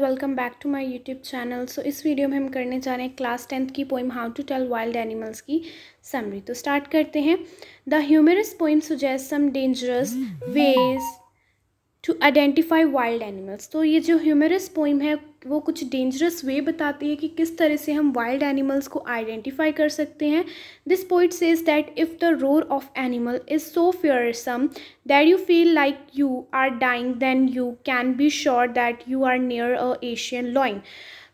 welcome back to my YouTube channel so इस video में हम करने जा रहे हैं क्लास टेंथ की poem how to tell wild animals की समरी तो स्टार्ट करते हैं the humorous poem suggest some dangerous ways to identify wild animals तो ये जो ह्यूमरस पोइम है वो कुछ डेंजरस वे बताती है कि किस तरह से हम वाइल्ड एनिमल्स को आइडेंटिफाई कर सकते हैं this poet says that if the roar of animal is so fearsome that you feel like you are dying then you can be sure that you are near a Asian lion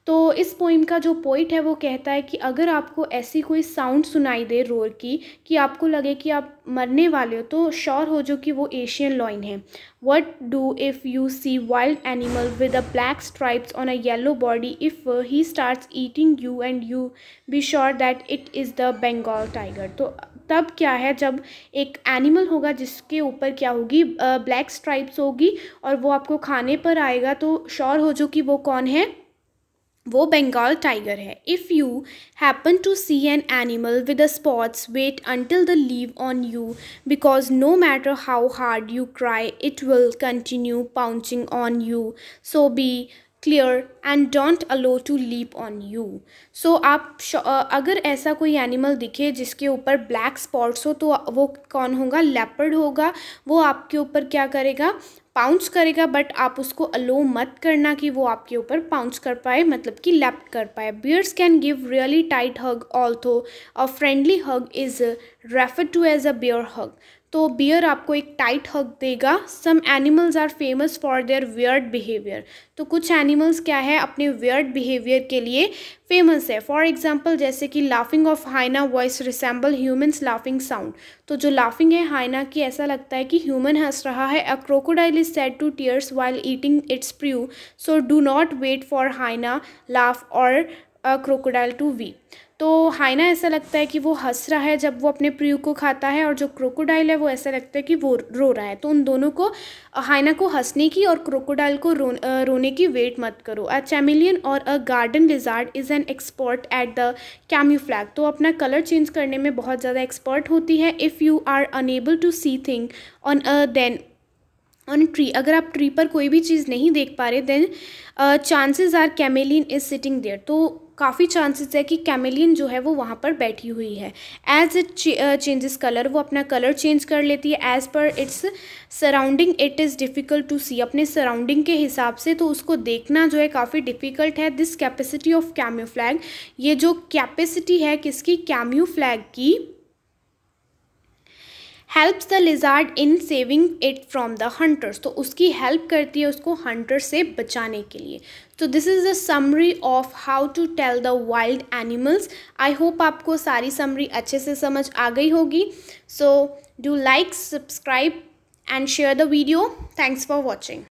तो इस poem का जो poet है वो कहता है कि अगर आपको ऐसी कोई साउंड सुनाई दे रोर की कि आपको लगे कि आप मरने वाले हो तो श्योर हो जो कि वो एशियन लॉइन है what do if you see wild animal with a black stripes on a yellow body if he start eating you and you be sure that it is the Bengal tiger तो तब क्या है जब एक animal होगा जिसके ऊपर क्या होगी ब्लैक स्ट्राइप्स होगी और वो आपको खाने पर आएगा तो श्योर हो जो कि वो कौन है वो बंगाल टाइगर है if you happen to see an animal with a spots wait until the leave on you because no matter how hard you cry it will continue pouncing on you so be clear and don't allow to leap on you so आप अगर ऐसा कोई animal दिखे जिसके ऊपर black spots हो तो वो कौन होगा लेपर्ड होगा वो आपके ऊपर क्या करेगा पाउंस करेगा बट आप उसको अलो मत करना कि वो आपके ऊपर पाउंस कर पाए मतलब कि लैप कर पाए bears can give really tight hug although a friendly hug is refer to as a bear hug तो बियर आपको एक टाइट हक देगा some animals are famous for their weird behaviour तो कुछ एनिमल्स क्या है अपने वियर्ड बिहेवियर के लिए फेमस है फॉर एग्जाम्पल जैसे कि laughing of hyena voice resemble humans laughing sound तो जो लाफिंग है हाइना की ऐसा लगता है कि ह्यूमन हंस रहा है a crocodile is said to tears while eating its prey so do not wait for hyena laugh और अ क्रोकोडाइल टू वी तो हाइना ऐसा लगता है कि वो हंस रहा है जब वो अपने प्रियू को खाता है और जो क्रोकोडाइल है वो ऐसा लगता है कि वो रो रहा है तो उन दोनों को हाइना को हंसने की और क्रोकोडाइल को रो, रोने की वेट मत करो अ चैमिलियन और a garden lizard is an expert at the camouflage तो अपना कलर चेंज करने में बहुत ज़्यादा एक्सपर्ट होती है if you are unable to see thing on a then on tree अगर आप ट्री पर कोई भी चीज़ नहीं देख पा रहे then chances are chameleon is sitting there तो काफ़ी चांसेस है कि कैमिलियन जो है वो वहाँ पर बैठी हुई है एज इट चेंजेस कलर वो अपना कलर चेंज कर लेती है as per its surrounding it is difficult to see अपने सराउंडिंग के हिसाब से तो उसको देखना जो है काफ़ी डिफ़िकल्ट है this capacity of camouflage ये जो कैपेसिटी है किसकी कैम्यू फ्लैग की helps the lizard in saving it from the hunters तो उसकी हेल्प करती है उसको हंटर से बचाने के लिए तो this is the summary of how to tell the wild animals I hope आपको सारी समरी अच्छे से समझ आ गई होगी so do like subscribe and share the video thanks for watching